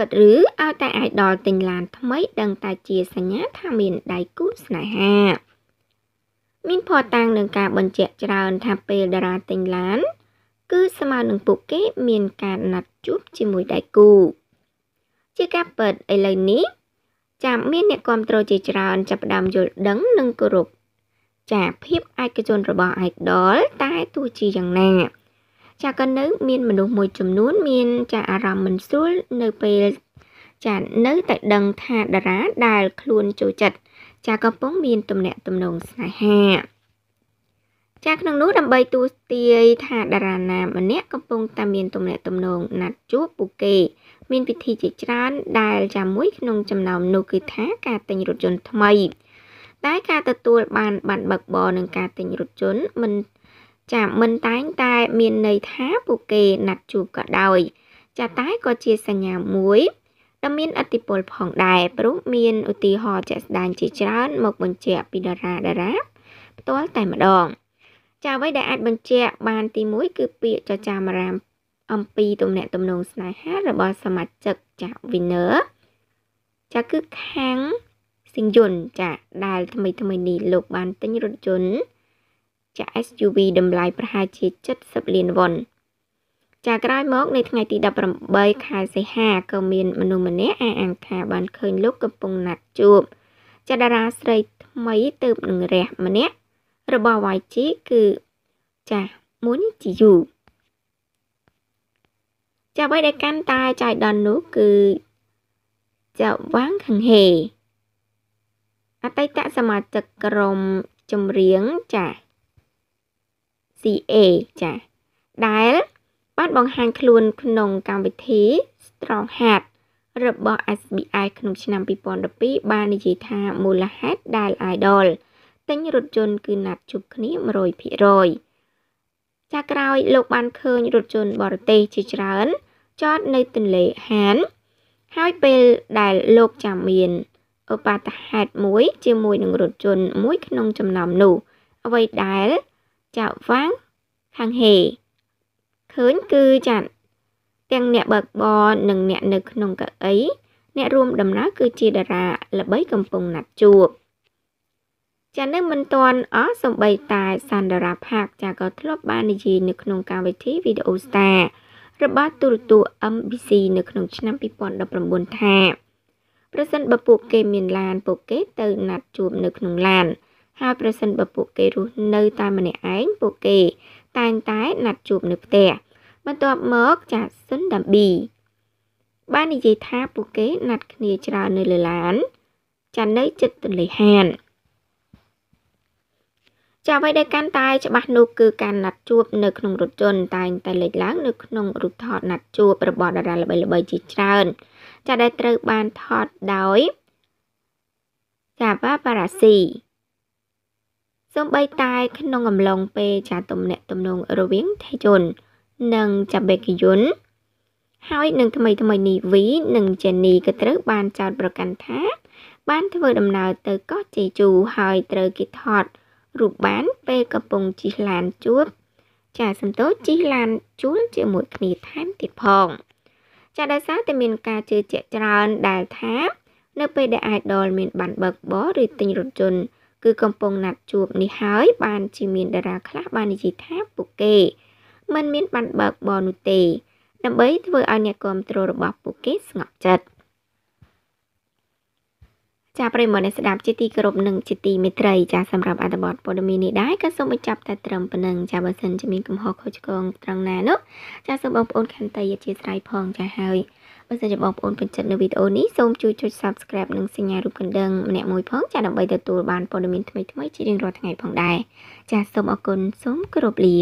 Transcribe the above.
ពិតឬឲ្យតែ idol ទិញឡានថ្មីដឹងតែជាសញ្ញាថាមានដៃគូស្នេហា មានភ័ស្តុតាងនឹងការបញ្ជាក់ច្រើនថាពេលតារាទិញឡានគឺស្មើនឹងពួកគេមានការណាត់ជួបជាមួយដៃគូ ជាការពិតឥឡូវនេះចាំមានអ្នកគ្រប់គ្រងជាច្រើនចាប់ផ្ដើមយល់ដឹងនិងគោរពចាភាពឯកជនរបស់ idol តែទោះជាយ៉ាងណាចាក៏នៅមានមនុស្សមួយចំនួនមានចាអារម្មណ៍មិនស្រួលនៅពេលចានៅតែដឹងថាតារាដែលខ្លួនចូលចិត្តចាកំពុងមានទំនាក់ទំនងស្នេហាចាក្នុងនោះដើម្បីទូទាយថាតារាណាម្នាក់កំពុងតែមានទំនាក់ទំនងណាត់ជួបពួកគេមានពិធីជាច្រើន ដែល ចាំមួយក្នុងចំណោមនោះគឺថាការទិញរថយន្តថ្មីតែការទទួល បានប័ណ្ណបើកបរនិងការទិញរថយន្តមិនចាមិនតែងតែមានន័យថាពួកគេណាត់ជួបក៏ដោយចាតែក៏ជាសញ្ញាមួយដែលមានអតិពលផងដែរព្រោះមានឧទាហរណ៍ជាក់ស្ដែងជាច្រើនមកបញ្ជាក់ពីតារាតារាផ្ទាល់តែម្ដងចាអ្វីដែលអាចបញ្ជាក់បានទី1គឺពាក្យចចាមរាម អំពីទំនាក់ទំនងស្នេហារបស់សមាជិកចា winner ចាគឺខាងសិង្ហយុនចាដែលថ្មីថ្មីនេះលោកបានទិញរថយន្តចា SUV តម្លៃប្រហែលជា70លានវ៉ុនចាក្រោយមកនៅថ្ងៃទី18ខែសីហាក៏មានមនុស្សម្នាក់អះអាងថាបានឃើញលោកកំពុងណាត់ជួបចាតារាស្រីថ្មីទៅនឹងរះម្នាក់ របស់ YG គឺចាមុនជីយូចាអ្វីដែលកាន់តែចៃដន្យនោះគឺចាវ៉ាងខឹងហេអតីតសមាជិកក្រុមចម្រៀងចា CA ចាដែល បានបង្ហាញខ្លួនក្នុងកម្មវិធី Strong Heart របស់ SBS ក្នុងឆ្នាំ2012បាននិយាយថាមូលហេតុដែល Idol ទិញរថយន្តគឺណាត់ជួបគ្នា100%ចាក្រោយលោកបានឃើញរថយន្តបរទេសជាច្រើនចតនៅទន្លេហានហើយពេលដែលលោកចាំមានឧបតហេតុមួយ ជាមួយនឹងរថយន្តមួយ ក្នុងចំណោមនោះអ្វីដែលចៅវ៉ាងខាងហេ ឃើញគឺចាត់ទាំងអ្នកបើកបរនិងអ្នកនៅក្នុងកៅអីអ្នករួមដំណើរគឺជាតារាល្បីកំពុងណាត់ជួប ចានៅមិនទាន់អស់សំបីតែសានតារាផាកចាក៏ធ្លាប់បាននិយាយនៅក្នុងកម្មវិធីវីដេអូស្តារបស់ទូរទស្សន៍ MBC នៅក្នុងឆ្នាំ2019ថាប្រសិនបើពួកគេមានឡាន ពួកគេទៅណាត់ជួបនៅក្នុងឡានហើយប្រសិនបើពួកគេរស់នៅតែម្នាក់ឯងពួកគេ តែងតែ ណាត់ជួបនៅផ្ទះបន្ទាប់មកចាស៊ិនដាំប៊ីបាននិយាយថាពួកគេណាត់គ្នាច្រើននៅលើឡាន ចានៅចិត្តទន្លេហានចាអ្វីដែលកាន់តែច្បាស់នោះគឺការណាត់ជួបនៅក្នុងរថយន្តតែងតែលេចឡើងនៅក្នុងរូបថត ណាត់ជួបរបស់តារាល្បីៗជាច្រើន ចាដែលត្រូវបានថតដោយ ចាវ៉ាប៉ារ៉ាស៊ីសូម្បីតែក្នុងអំឡុងពេលចាទំនាក់ទំនងរវាងថេជុននិងចាបេកយុនហើយនឹងថ្មីថ្មីនេះវីនិងជេនីក៏ត្រូវបានចោទប្រកាន់ថា បានធ្វើដំណើរទៅកោះជេជូហើយត្រូវគេថតរូបបានពេលកំពុងជិះឡានជួបចាសំទោជិះឡានជួលជាមួយគ្នាថែមទៀតផងចាដោយសារតែមានការជឿជាក់ច្រើនដែលថានៅពេលដែលអាយដលមានបានបើកបរឬទិញរថយន្តគឺកំពុងណាត់ជួបនេះហើយ បានជាមានតារាខ្លះបាននិយាយថាពួកគេមិនមាន បានបើកបរនោះទេ ដើម្បីធ្វើឲ្យអ្នកគ្រប់គ្រងរបស់ពួកគេស្ងប់ចិត្តចាប្រិមត្តអ្នកស្ដាប់ជាទីគោរពនិងជាទីមេត្រីចាសម្រាប់អត្ថបទព័ត៌មាននេះដែរក៏សូមបញ្ចប់តែត្រឹមប៉ុណ្ណឹងចាបើសិនជាមានកំហុសខុសឆ្គងត្រង់ណានោះចាសូមបងប្អូនខន្តីអធិស្ឋានផងចាហើយបើសិនជាបងប្អូនពេញចិត្តនៅវីដេអូនេះសូមជួយចុច Subscribe និងសញ្ញារូបកណ្ដឹងម្នាក់មួយផងចាដើម្បីទទួលបានព័ត៌មានថ្មីៗជារៀងរាល់ថ្ងៃផងដែរចាសូមអរគុណសូមគោរពលា